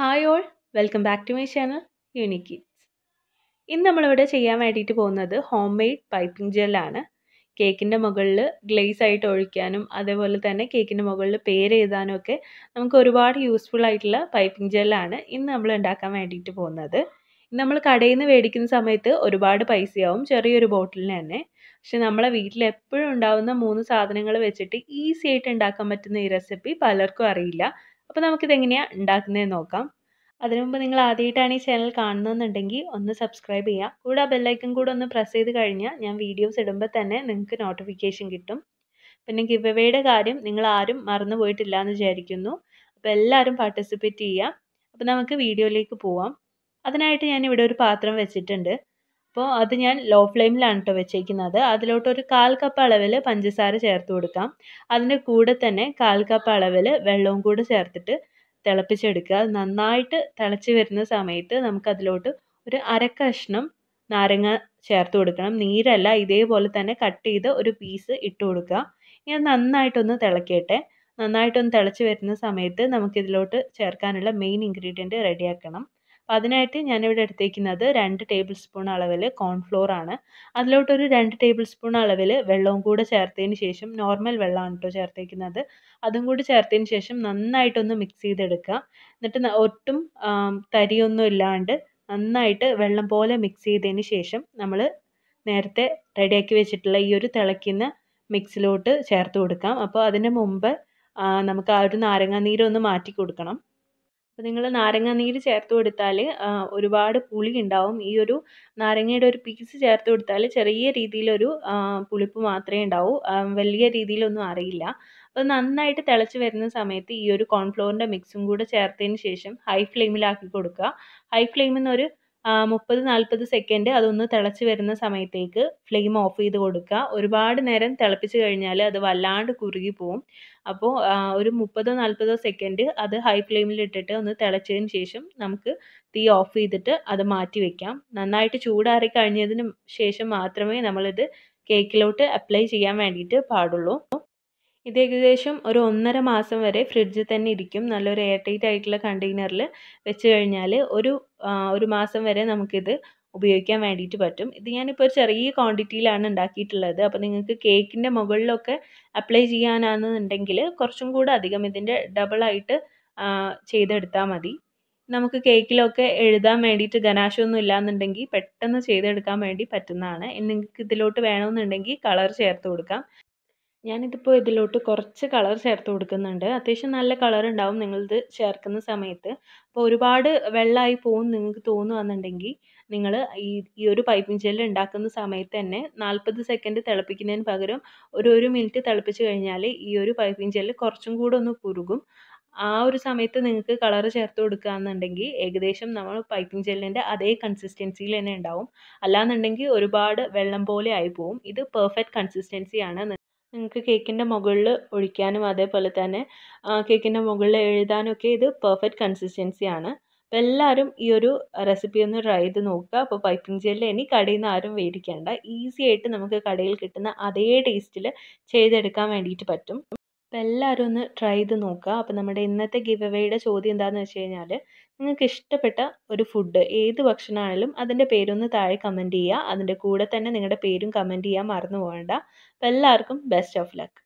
hi all welcome back to my channel unique kids ഇന്ന് നമ്മളിവിടെ ചെയ്യാൻ വേണ്ടിയിട്ട് പോകുന്നത് ഹോം മെയ്ഡ് പൈപ്പിംഗ് ജെല്ലാണ് കേക്കിൻ്റെ മുകളിൽ ഗ്ലേസ് ആയിട്ട് ഒഴിക്കാനും അതേപോലെ തന്നെ കേക്കിൻ്റെ മുകളിൽ പേര് എഴുതാനും ഒക്കെ നമുക്ക് ഒരുപാട് യൂസ്ഫുൾ ആയിട്ടുള്ള പൈപ്പിംഗ് ജെല്ലാണ് ഇന്ന് നമ്മൾ ഉണ്ടാക്കാൻ വേണ്ടിയിട്ട് പോകുന്നത് നമ്മൾ കടയിൽ നിന്ന് മേടിക്കുന്ന സമയത്ത് ഒരുപാട് പൈസയാവും ചെറിയൊരു ബോട്ടിലിന് തന്നെ പക്ഷെ നമ്മളെ വീട്ടിൽ എപ്പോഴും ഉണ്ടാവുന്ന മൂന്ന് സാധനങ്ങൾ വെച്ചിട്ട് ഈസി ആയിട്ട് ഉണ്ടാക്കാൻ പറ്റുന്ന ഈ റെസിപ്പി പലർക്കും അറിയില്ല അപ്പോൾ നമുക്കിത് എങ്ങനെയാണ് ഉണ്ടാക്കുന്നതെന്ന് നോക്കാം അതിനു മുമ്പ് നിങ്ങൾ ആദ്യമായിട്ടാണ് ഈ ചാനൽ കാണുന്നതെന്നുണ്ടെങ്കിൽ ഒന്ന് സബ്സ്ക്രൈബ് ചെയ്യുക കൂടെ ആ ബെല്ലൈക്കൺ കൂടെ ഒന്ന് പ്രസ് ചെയ്ത് കഴിഞ്ഞാൽ ഞാൻ വീഡിയോസ് ഇടുമ്പോൾ തന്നെ നിങ്ങൾക്ക് നോട്ടിഫിക്കേഷൻ കിട്ടും പിന്നെ ഗിവവേയുടെ കാര്യം നിങ്ങൾ ആരും മറന്നു പോയിട്ടില്ല എന്ന് വിചാരിക്കുന്നു അപ്പോൾ എല്ലാവരും പാർട്ടിസിപ്പേറ്റ് ചെയ്യാം അപ്പോൾ നമുക്ക് വീഡിയോയിലേക്ക് പോവാം അതിനായിട്ട് ഞാൻ ഇവിടെ ഒരു പാത്രം വെച്ചിട്ടുണ്ട് അപ്പോൾ അത് ഞാൻ ലോ ഫ്ലെയിമിലാണ് കേട്ടോ വെച്ചേക്കുന്നത് അതിലോട്ട് ഒരു കാൽ കപ്പ് അളവിൽ പഞ്ചസാര ചേർത്ത് കൊടുക്കാം അതിൻ്റെ കൂടെ തന്നെ കാൽ കപ്പ് അളവിൽ വെള്ളവും കൂടെ ചേർത്തിട്ട് തിളപ്പിച്ചെടുക്കുക നന്നായിട്ട് തിളച്ച് വരുന്ന സമയത്ത് നമുക്കതിലോട്ട് ഒരു അര കഷ്ണം നാരങ്ങ ചേർത്ത് കൊടുക്കണം നീരല്ല ഇതേപോലെ തന്നെ കട്ട് ചെയ്ത് ഒരു പീസ് ഇട്ട് കൊടുക്കുക ഇനി നന്നായിട്ടൊന്ന് തിളക്കട്ടെ നന്നായിട്ടൊന്ന് തിളച്ച് വരുന്ന സമയത്ത് നമുക്കിതിലോട്ട് ചേർക്കാനുള്ള മെയിൻ ഇൻഗ്രീഡിയൻറ്റ് റെഡിയാക്കണം അപ്പോൾ അതിനായിട്ട് ഞാനിവിടെ എടുത്തേക്കുന്നത് രണ്ട് ടേബിൾ സ്പൂൺ അളവിൽ കോൺഫ്ലോർ ആണ് അതിലോട്ടൊരു രണ്ട് ടേബിൾ സ്പൂൺ അളവിൽ വെള്ളവും കൂടെ ചേർത്തതിന് ശേഷം നോർമൽ വെള്ളമാണ് കേട്ടോ ചേർത്തേക്കുന്നത് അതും കൂടി ചേർത്തതിന് ശേഷം നന്നായിട്ടൊന്ന് മിക്സ് ചെയ്തെടുക്കുക എന്നിട്ട് ഒട്ടും തരിയൊന്നും ഇല്ലാണ്ട് നന്നായിട്ട് വെള്ളം പോലെ മിക്സ് ചെയ്തതിന് ശേഷം നമ്മൾ നേരത്തെ റെഡിയാക്കി വെച്ചിട്ടുള്ള ഈ ഒരു തിളയ്ക്കുന്ന മിക്സിലോട്ട് ചേർത്ത് കൊടുക്കാം അപ്പോൾ അതിന് മുമ്പ് നമുക്ക് ആ ഒരു നാരങ്ങാനീരൊന്ന് മാറ്റി കൊടുക്കണം അപ്പോൾ നിങ്ങൾ നാരങ്ങ നീര് ചേർത്ത് കൊടുത്താൽ ഒരുപാട് പുളി ഉണ്ടാവും ഈ ഒരു നാരങ്ങയുടെ ഒരു പീസ് ചേർത്ത് കൊടുത്താൽ ചെറിയ രീതിയിലൊരു പുളിപ്പ് മാത്രമേ ഉണ്ടാവൂ വലിയ രീതിയിലൊന്നും അറിയില്ല അപ്പോൾ നന്നായിട്ട് തിളച്ച് വരുന്ന സമയത്ത് ഈ ഒരു കോൺഫ്ലോറിൻ്റെ മിക്സും കൂടെ ചേർത്തതിന് ശേഷം ഹൈ ഫ്ലെയിമിലാക്കി കൊടുക്കുക ഹൈ ഫ്ലെയിമിൽ നിന്നൊരു മുപ്പത് നാൽപ്പത് സെക്കൻഡ് അതൊന്ന് തിളച്ച് വരുന്ന സമയത്തേക്ക് ഫ്ലെയിം ഓഫ് ചെയ്ത് കൊടുക്കുക ഒരുപാട് നേരം തിളപ്പിച്ച് കഴിഞ്ഞാൽ അത് വല്ലാണ്ട് കുറുകി പോവും അപ്പോൾ ഒരു മുപ്പതോ നാൽപ്പതോ സെക്കൻഡ് അത് ഹൈ ഫ്ലെയിമിൽ ഇട്ടിട്ട് ഒന്ന് തിളച്ചതിന് ശേഷം നമുക്ക് തീ ഓഫ് ചെയ്തിട്ട് അത് മാറ്റി വെക്കാം നന്നായിട്ട് ചൂടാറി കഴിഞ്ഞതിന് ശേഷം മാത്രമേ നമ്മളിത് കേക്കിലോട്ട് അപ്ലൈ ചെയ്യാൻ വേണ്ടിയിട്ട് പാടുള്ളൂ ഇത് ഏകദേശം ഒരു ഒന്നര മാസം വരെ ഫ്രിഡ്ജിൽ തന്നെ ഇരിക്കും നല്ലൊരു എയർ ടൈറ്റ് ആയിട്ടുള്ള കണ്ടെയ്നറിൽ വെച്ച് കഴിഞ്ഞാൽ ഒരു ഒരു മാസം വരെ നമുക്കിത് ഉപയോഗിക്കാൻ വേണ്ടിയിട്ട് പറ്റും ഇത് ഞാനിപ്പോൾ ഒരു ചെറിയ ക്വാണ്ടിറ്റിയിലാണ് ഉണ്ടാക്കിയിട്ടുള്ളത് അപ്പോൾ നിങ്ങൾക്ക് കേക്കിൻ്റെ മുകളിലൊക്കെ അപ്ലൈ ചെയ്യാനാണെന്നുണ്ടെങ്കിൽ കുറച്ചും കൂടെ അധികം ഇതിൻ്റെ ഡബിളായിട്ട് ചെയ്തെടുത്താൽ മതി നമുക്ക് കേക്കിലൊക്കെ എഴുതാൻ വേണ്ടിയിട്ട് ഗനാശമൊന്നും ഇല്ലാന്നുണ്ടെങ്കിൽ പെട്ടെന്ന് ചെയ്തെടുക്കാൻ വേണ്ടി പറ്റുന്നതാണ് നിങ്ങൾക്ക് ഇതിലോട്ട് വേണമെന്നുണ്ടെങ്കിൽ കളർ ചേർത്ത് കൊടുക്കാം ഞാനിതിപ്പോൾ ഇതിലോട്ട് കുറച്ച് കളർ ചേർത്ത് കൊടുക്കുന്നുണ്ട് അത്യാവശ്യം നല്ല കളർ ഉണ്ടാവും നിങ്ങളിത് ചേർക്കുന്ന സമയത്ത് അപ്പോൾ ഒരുപാട് വെള്ളമായി പോകും നിങ്ങൾക്ക് തോന്നുകയാണെന്നുണ്ടെങ്കിൽ നിങ്ങൾ ഈ ഈ ഒരു പൈപ്പിംഗ് ജെല്ല് ഉണ്ടാക്കുന്ന സമയത്ത് തന്നെ നാൽപ്പത് സെക്കൻഡ് തിളപ്പിക്കുന്നതിന് പകരം ഒരു ഒരു മിനിറ്റ് തിളപ്പിച്ച് കഴിഞ്ഞാൽ ഈ ഒരു പൈപ്പിംഗ് ജെല്ല് കുറച്ചും കൂടെ ഒന്ന് കുറുകും ആ ഒരു സമയത്ത് നിങ്ങൾക്ക് കളർ ചേർത്ത് കൊടുക്കുകയാണെന്നുണ്ടെങ്കിൽ ഏകദേശം നമ്മൾ പൈപ്പിംഗ് ജെല്ലിൻ്റെ അതേ കൺസിസ്റ്റൻസിയിൽ തന്നെ ഉണ്ടാവും അല്ലാന്നുണ്ടെങ്കിൽ ഒരുപാട് വെള്ളം പോലെ ആയി പോവും ഇത് പെർഫെക്റ്റ് കൺസിസ്റ്റൻസി ആണ് നിങ്ങൾക്ക് കേക്കിൻ്റെ മുകളിൽ ഒഴിക്കാനും അതേപോലെ തന്നെ കേക്കിൻ്റെ മുകളിൽ എഴുതാനൊക്കെ ഇത് പെർഫെക്റ്റ് കൺസിസ്റ്റൻസി ആണ് അപ്പോൾ എല്ലാവരും ഈ ഒരു റെസിപ്പി ഒന്ന് ട്രൈ ചെയ്ത് നോക്കുക അപ്പോൾ പൈപ്പിംഗ് ജെല്ലിൽ ഇനി കടയിൽ നിന്ന് ആരും വേടിക്കേണ്ട ഈസി ആയിട്ട് നമുക്ക് കടയിൽ കിട്ടുന്ന അതേ ടേസ്റ്റിൽ ചെയ്തെടുക്കാൻ വേണ്ടിയിട്ട് പറ്റും അപ്പോൾ എല്ലാവരും ഒന്ന് ട്രൈ ചെയ്ത് നോക്കുക അപ്പോൾ നമ്മുടെ ഇന്നത്തെ ഗിവ് അവയുടെ ചോദ്യം എന്താണെന്ന് വെച്ച് കഴിഞ്ഞാൽ നിങ്ങൾക്ക് ഇഷ്ടപ്പെട്ട ഒരു ഫുഡ് ഏത് ഭക്ഷണമാണെങ്കിലും അതിൻ്റെ പേരൊന്ന് താഴെ കമൻറ്റ് ചെയ്യുക അതിൻ്റെ കൂടെ തന്നെ നിങ്ങളുടെ പേരും കമൻറ്റ് ചെയ്യാൻ മറന്നു പോകണ്ട അപ്പം എല്ലാവർക്കും ബെസ്റ്റ് ഓഫ് ലക്ക്